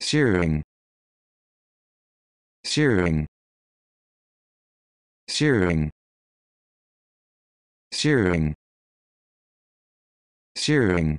Searing. Searing. Searing. Searing. Searing.